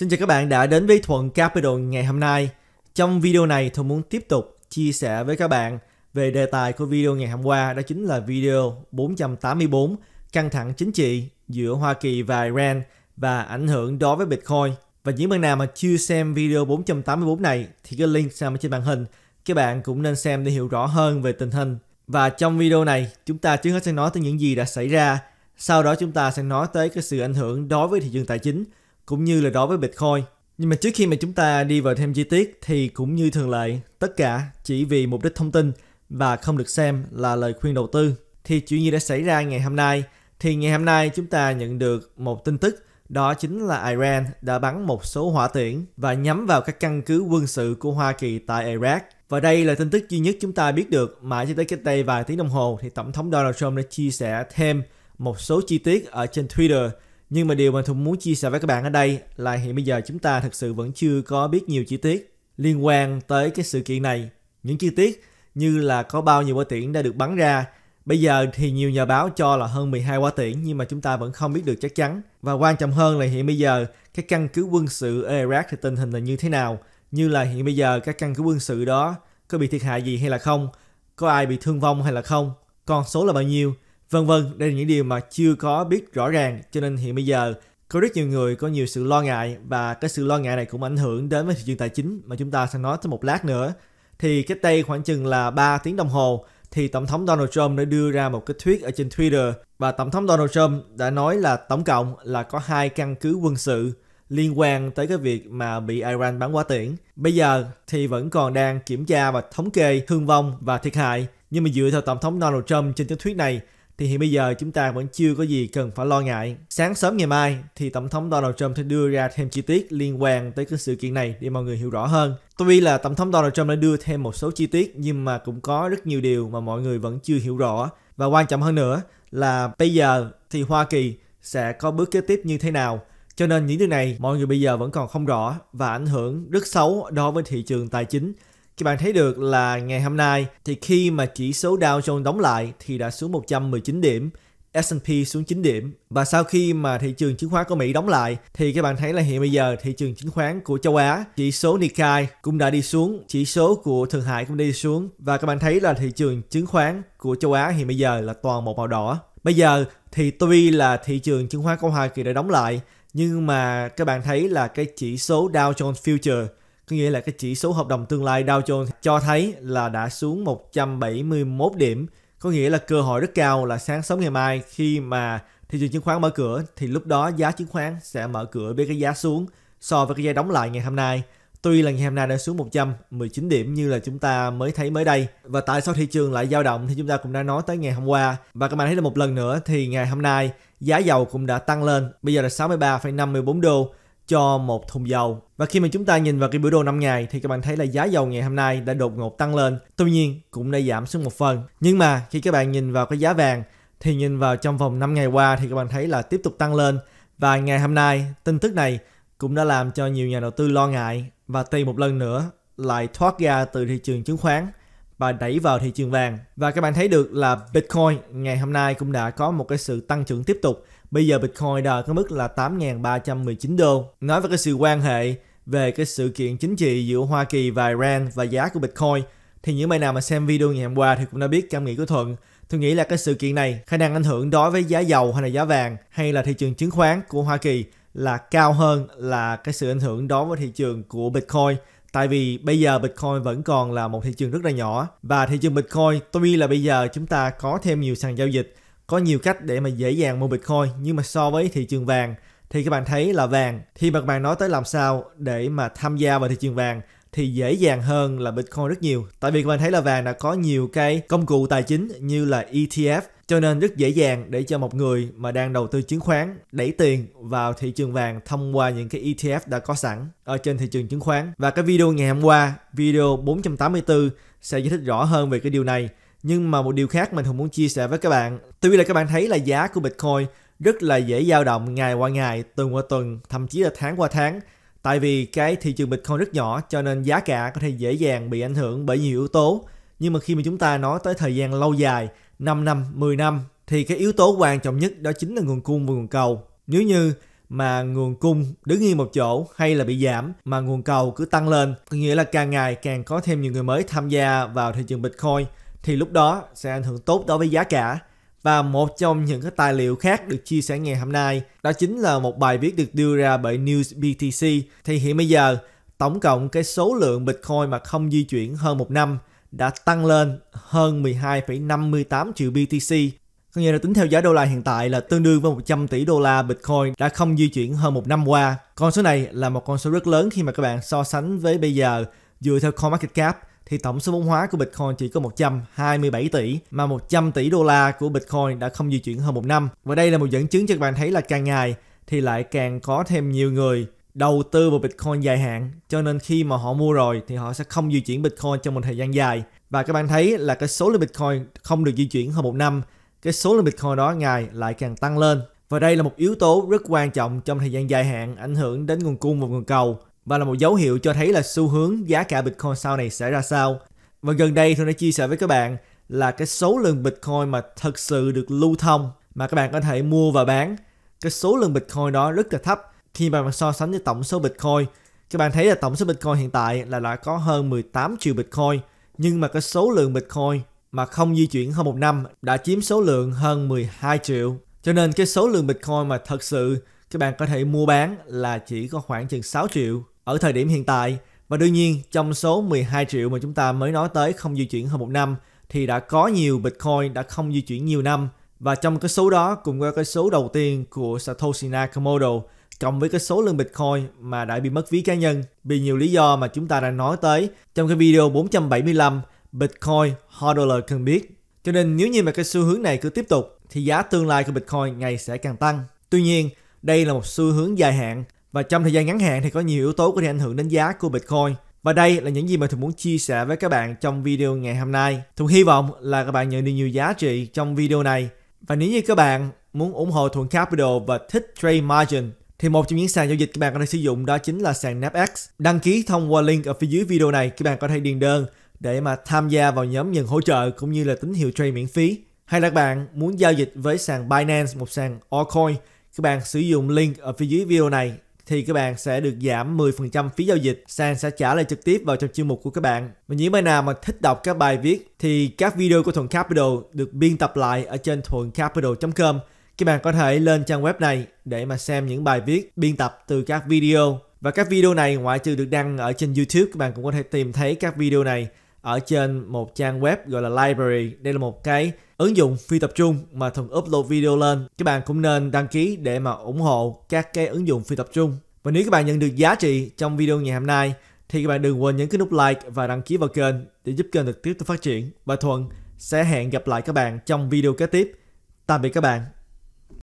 Xin chào các bạn đã đến với Thuận Capital ngày hôm nay. Trong video này, tôi muốn tiếp tục chia sẻ với các bạn về đề tài của video ngày hôm qua đó chính là video 484 căng thẳng chính trị giữa Hoa Kỳ và Iran và ảnh hưởng đối với Bitcoin. Và những bạn nào mà chưa xem video 484 này thì cái link nằm trên màn hình. Các bạn cũng nên xem để hiểu rõ hơn về tình hình. Và trong video này, chúng ta trước hết sẽ nói tới những gì đã xảy ra. Sau đó chúng ta sẽ nói tới cái sự ảnh hưởng đối với thị trường tài chính cũng như là đối với Bitcoin. Nhưng mà trước khi mà chúng ta đi vào thêm chi tiết thì cũng như thường lệ, tất cả chỉ vì mục đích thông tin và không được xem là lời khuyên đầu tư. Thì chuyện gì đã xảy ra ngày hôm nay? Thì ngày hôm nay chúng ta nhận được một tin tức đó chính là Iran đã bắn một số hỏa tiễn và nhắm vào các căn cứ quân sự của Hoa Kỳ tại Iraq. Và đây là tin tức duy nhất chúng ta biết được mãi cho tới cách đây vài tiếng đồng hồ thì Tổng thống Donald Trump đã chia sẻ thêm một số chi tiết ở trên Twitter nhưng mà điều mà Thùng muốn chia sẻ với các bạn ở đây là hiện bây giờ chúng ta thực sự vẫn chưa có biết nhiều chi tiết liên quan tới cái sự kiện này. Những chi tiết như là có bao nhiêu quả tiễn đã được bắn ra. Bây giờ thì nhiều nhà báo cho là hơn 12 quả tiễn nhưng mà chúng ta vẫn không biết được chắc chắn. Và quan trọng hơn là hiện bây giờ cái căn cứ quân sự ở Iraq thì tình hình là như thế nào? Như là hiện bây giờ các căn cứ quân sự đó có bị thiệt hại gì hay là không? Có ai bị thương vong hay là không? còn số là bao nhiêu? Vân vân, đây là những điều mà chưa có biết rõ ràng cho nên hiện bây giờ có rất nhiều người có nhiều sự lo ngại và cái sự lo ngại này cũng ảnh hưởng đến với thị trường tài chính mà chúng ta sẽ nói tới một lát nữa. Thì cách đây khoảng chừng là 3 tiếng đồng hồ thì Tổng thống Donald Trump đã đưa ra một cái tweet ở trên Twitter và Tổng thống Donald Trump đã nói là tổng cộng là có hai căn cứ quân sự liên quan tới cái việc mà bị Iran bắn quá tiễn. Bây giờ thì vẫn còn đang kiểm tra và thống kê thương vong và thiệt hại. Nhưng mà dựa theo Tổng thống Donald Trump trên cái tweet này thì hiện bây giờ chúng ta vẫn chưa có gì cần phải lo ngại. Sáng sớm ngày mai thì Tổng thống Donald Trump sẽ đưa ra thêm chi tiết liên quan tới cái sự kiện này để mọi người hiểu rõ hơn. Tuy là Tổng thống Donald Trump đã đưa thêm một số chi tiết nhưng mà cũng có rất nhiều điều mà mọi người vẫn chưa hiểu rõ. Và quan trọng hơn nữa là bây giờ thì Hoa Kỳ sẽ có bước kế tiếp như thế nào. Cho nên những điều này mọi người bây giờ vẫn còn không rõ và ảnh hưởng rất xấu đối với thị trường tài chính các bạn thấy được là ngày hôm nay thì khi mà chỉ số Dow Jones đóng lại thì đã xuống 119 điểm, S&P xuống 9 điểm và sau khi mà thị trường chứng khoán của Mỹ đóng lại thì các bạn thấy là hiện bây giờ thị trường chứng khoán của châu Á chỉ số Nikkei cũng đã đi xuống chỉ số của Thượng Hải cũng đi xuống và các bạn thấy là thị trường chứng khoán của châu Á hiện bây giờ là toàn một màu đỏ bây giờ thì tuy là thị trường chứng khoán của Hoa Kỳ đã đóng lại nhưng mà các bạn thấy là cái chỉ số Dow Jones Future có nghĩa là cái chỉ số hợp đồng tương lai Dow Jones cho thấy là đã xuống 171 điểm có nghĩa là cơ hội rất cao là sáng sớm ngày mai khi mà thị trường chứng khoán mở cửa thì lúc đó giá chứng khoán sẽ mở cửa với cái giá xuống so với cái giá đóng lại ngày hôm nay Tuy là ngày hôm nay đã xuống 119 điểm như là chúng ta mới thấy mới đây và tại sao thị trường lại dao động thì chúng ta cũng đã nói tới ngày hôm qua và các bạn thấy là một lần nữa thì ngày hôm nay giá dầu cũng đã tăng lên bây giờ là 63,54 đô cho một thùng dầu. Và khi mà chúng ta nhìn vào cái biểu đồ 5 ngày thì các bạn thấy là giá dầu ngày hôm nay đã đột ngột tăng lên, tuy nhiên cũng đã giảm xuống một phần. Nhưng mà khi các bạn nhìn vào cái giá vàng thì nhìn vào trong vòng 5 ngày qua thì các bạn thấy là tiếp tục tăng lên và ngày hôm nay tin tức này cũng đã làm cho nhiều nhà đầu tư lo ngại và tìm một lần nữa lại thoát ra từ thị trường chứng khoán và đẩy vào thị trường vàng. Và các bạn thấy được là Bitcoin ngày hôm nay cũng đã có một cái sự tăng trưởng tiếp tục Bây giờ Bitcoin đã ở cái mức là 8.319 đô. Nói về cái sự quan hệ về cái sự kiện chính trị giữa Hoa Kỳ và Iran và giá của Bitcoin thì những bạn nào mà xem video ngày hôm qua thì cũng đã biết cảm nghĩ của Thuận. Tôi nghĩ là cái sự kiện này khả năng ảnh hưởng đối với giá dầu hay là giá vàng hay là thị trường chứng khoán của Hoa Kỳ là cao hơn là cái sự ảnh hưởng đối với thị trường của Bitcoin. Tại vì bây giờ Bitcoin vẫn còn là một thị trường rất là nhỏ và thị trường Bitcoin tuy là bây giờ chúng ta có thêm nhiều sàn giao dịch có nhiều cách để mà dễ dàng mua Bitcoin nhưng mà so với thị trường vàng thì các bạn thấy là vàng thì mà các bạn nói tới làm sao để mà tham gia vào thị trường vàng thì dễ dàng hơn là Bitcoin rất nhiều. Tại vì các bạn thấy là vàng đã có nhiều cái công cụ tài chính như là ETF cho nên rất dễ dàng để cho một người mà đang đầu tư chứng khoán đẩy tiền vào thị trường vàng thông qua những cái ETF đã có sẵn ở trên thị trường chứng khoán. Và cái video ngày hôm qua, video 484 sẽ giải thích rõ hơn về cái điều này nhưng mà một điều khác mình Hùng muốn chia sẻ với các bạn tuy là các bạn thấy là giá của Bitcoin rất là dễ dao động ngày qua ngày tuần qua tuần thậm chí là tháng qua tháng tại vì cái thị trường Bitcoin rất nhỏ cho nên giá cả có thể dễ dàng bị ảnh hưởng bởi nhiều yếu tố nhưng mà khi mà chúng ta nói tới thời gian lâu dài 5 năm 10 năm thì cái yếu tố quan trọng nhất đó chính là nguồn cung và nguồn cầu nếu như mà nguồn cung đứng yên một chỗ hay là bị giảm mà nguồn cầu cứ tăng lên có nghĩa là càng ngày càng có thêm nhiều người mới tham gia vào thị trường Bitcoin thì lúc đó sẽ ảnh hưởng tốt đối với giá cả. Và một trong những cái tài liệu khác được chia sẻ ngày hôm nay đó chính là một bài viết được đưa ra bởi News BTC. Thì hiện bây giờ tổng cộng cái số lượng Bitcoin mà không di chuyển hơn một năm đã tăng lên hơn 12,58 triệu BTC. Có nghĩa là tính theo giá đô la hiện tại là tương đương với 100 tỷ đô la Bitcoin đã không di chuyển hơn một năm qua. Con số này là một con số rất lớn khi mà các bạn so sánh với bây giờ dựa theo CoinMarketCap thì tổng số vốn hóa của Bitcoin chỉ có 127 tỷ mà 100 tỷ đô la của Bitcoin đã không di chuyển hơn một năm. Và đây là một dẫn chứng cho các bạn thấy là càng ngày thì lại càng có thêm nhiều người đầu tư vào Bitcoin dài hạn cho nên khi mà họ mua rồi thì họ sẽ không di chuyển Bitcoin trong một thời gian dài và các bạn thấy là cái số lượng Bitcoin không được di chuyển hơn một năm cái số lượng Bitcoin đó ngày lại càng tăng lên và đây là một yếu tố rất quan trọng trong thời gian dài hạn ảnh hưởng đến nguồn cung và nguồn cầu và là một dấu hiệu cho thấy là xu hướng giá cả Bitcoin sau này sẽ ra sao. Và gần đây tôi đã chia sẻ với các bạn là cái số lượng Bitcoin mà thật sự được lưu thông mà các bạn có thể mua và bán. Cái số lượng Bitcoin đó rất là thấp khi mà so sánh với tổng số Bitcoin. Các bạn thấy là tổng số Bitcoin hiện tại là đã có hơn 18 triệu Bitcoin nhưng mà cái số lượng Bitcoin mà không di chuyển hơn một năm đã chiếm số lượng hơn 12 triệu. Cho nên cái số lượng Bitcoin mà thật sự các bạn có thể mua bán là chỉ có khoảng chừng 6 triệu ở thời điểm hiện tại. Và đương nhiên, trong số 12 triệu mà chúng ta mới nói tới không di chuyển hơn một năm, thì đã có nhiều Bitcoin đã không di chuyển nhiều năm. Và trong cái số đó cùng với cái số đầu tiên của Satoshi Nakamoto cộng với cái số lượng Bitcoin mà đã bị mất ví cá nhân vì nhiều lý do mà chúng ta đã nói tới trong cái video 475 Bitcoin hodler cần biết. Cho nên nếu như mà cái xu hướng này cứ tiếp tục thì giá tương lai của Bitcoin ngày sẽ càng tăng. Tuy nhiên, đây là một xu hướng dài hạn và trong thời gian ngắn hạn thì có nhiều yếu tố có thể ảnh hưởng đến giá của Bitcoin. Và đây là những gì mà tôi muốn chia sẻ với các bạn trong video ngày hôm nay. Thuận hy vọng là các bạn nhận được nhiều giá trị trong video này. Và nếu như các bạn muốn ủng hộ Thuận Capital và thích Trade Margin thì một trong những sàn giao dịch các bạn có thể sử dụng đó chính là sàn NAPX. Đăng ký thông qua link ở phía dưới video này các bạn có thể điền đơn để mà tham gia vào nhóm nhận hỗ trợ cũng như là tín hiệu trade miễn phí. Hay là các bạn muốn giao dịch với sàn Binance, một sàn altcoin, các bạn sử dụng link ở phía dưới video này thì các bạn sẽ được giảm 10% phí giao dịch. Sàn sẽ trả lại trực tiếp vào trong chương mục của các bạn. Và những bạn nào mà thích đọc các bài viết thì các video của Thuận Capital được biên tập lại ở trên thuậncapital.com. Các bạn có thể lên trang web này để mà xem những bài viết biên tập từ các video. Và các video này ngoại trừ được đăng ở trên YouTube, các bạn cũng có thể tìm thấy các video này ở trên một trang web gọi là library đây là một cái ứng dụng phi tập trung mà thường upload video lên các bạn cũng nên đăng ký để mà ủng hộ các cái ứng dụng phi tập trung và nếu các bạn nhận được giá trị trong video ngày hôm nay thì các bạn đừng quên nhấn cái nút like và đăng ký vào kênh để giúp kênh được tiếp tục phát triển và thuận sẽ hẹn gặp lại các bạn trong video kế tiếp tạm biệt các bạn